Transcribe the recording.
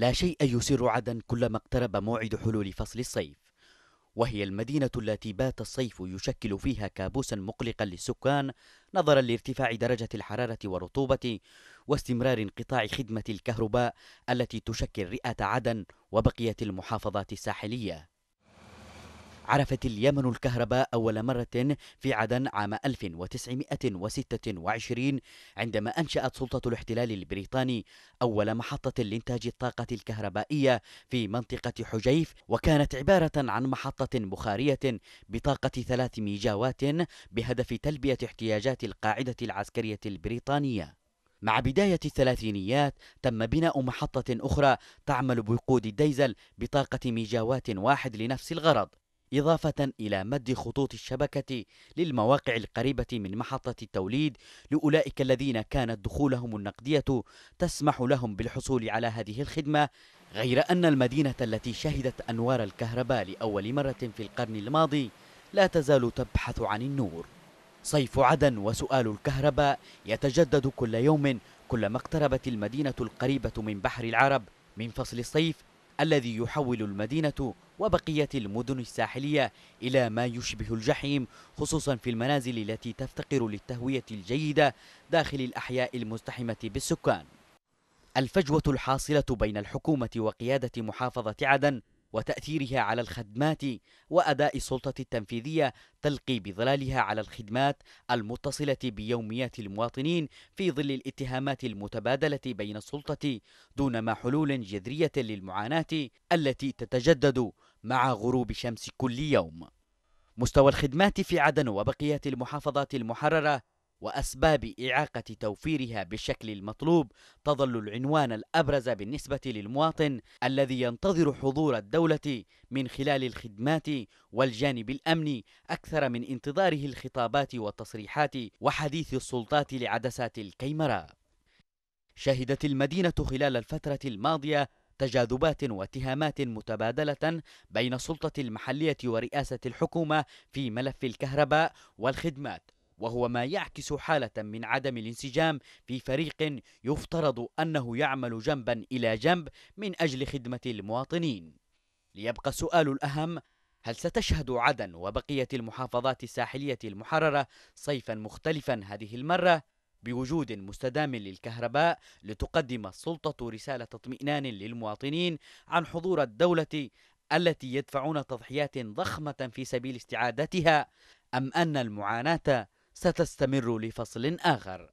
لا شيء يسر عدن كلما اقترب موعد حلول فصل الصيف وهي المدينة التي بات الصيف يشكل فيها كابوسا مقلقا للسكان نظرا لارتفاع درجة الحرارة والرطوبة واستمرار انقطاع خدمة الكهرباء التي تشكل رئة عدن وبقية المحافظات الساحلية عرفت اليمن الكهرباء أول مرة في عدن عام 1926 عندما أنشأت سلطة الاحتلال البريطاني أول محطة لإنتاج الطاقة الكهربائية في منطقة حجيف وكانت عبارة عن محطة بخارية بطاقة ثلاث ميجاوات بهدف تلبية احتياجات القاعدة العسكرية البريطانية مع بداية الثلاثينيات تم بناء محطة أخرى تعمل بوقود الديزل بطاقة ميجاوات واحد لنفس الغرض إضافة إلى مد خطوط الشبكة للمواقع القريبة من محطة التوليد لأولئك الذين كانت دخولهم النقدية تسمح لهم بالحصول على هذه الخدمة غير أن المدينة التي شهدت أنوار الكهرباء لأول مرة في القرن الماضي لا تزال تبحث عن النور صيف عدن وسؤال الكهرباء يتجدد كل يوم كلما اقتربت المدينة القريبة من بحر العرب من فصل الصيف الذي يحول المدينة وبقية المدن الساحلية إلى ما يشبه الجحيم خصوصا في المنازل التي تفتقر للتهوية الجيدة داخل الأحياء المزدحمة بالسكان الفجوة الحاصلة بين الحكومة وقيادة محافظة عدن وتأثيرها على الخدمات وأداء السلطة التنفيذية تلقي بظلالها على الخدمات المتصلة بيوميات المواطنين في ظل الاتهامات المتبادلة بين السلطة دون ما حلول جذرية للمعاناة التي تتجدد مع غروب شمس كل يوم. مستوى الخدمات في عدن وبقية المحافظات المحررة وأسباب إعاقة توفيرها بالشكل المطلوب تظل العنوان الأبرز بالنسبة للمواطن الذي ينتظر حضور الدولة من خلال الخدمات والجانب الأمني أكثر من انتظاره الخطابات والتصريحات وحديث السلطات لعدسات الكيمرة. شهدت المدينة خلال الفترة الماضية تجاذبات واتهامات متبادلة بين السلطة المحلية ورئاسة الحكومة في ملف الكهرباء والخدمات وهو ما يعكس حالة من عدم الانسجام في فريق يفترض أنه يعمل جنبا إلى جنب من أجل خدمة المواطنين ليبقى السؤال الأهم هل ستشهد عدن وبقية المحافظات الساحلية المحررة صيفا مختلفا هذه المرة بوجود مستدام للكهرباء لتقدم السلطة رسالة اطمئنان للمواطنين عن حضور الدولة التي يدفعون تضحيات ضخمة في سبيل استعادتها أم أن المعاناة ستستمر لفصل آخر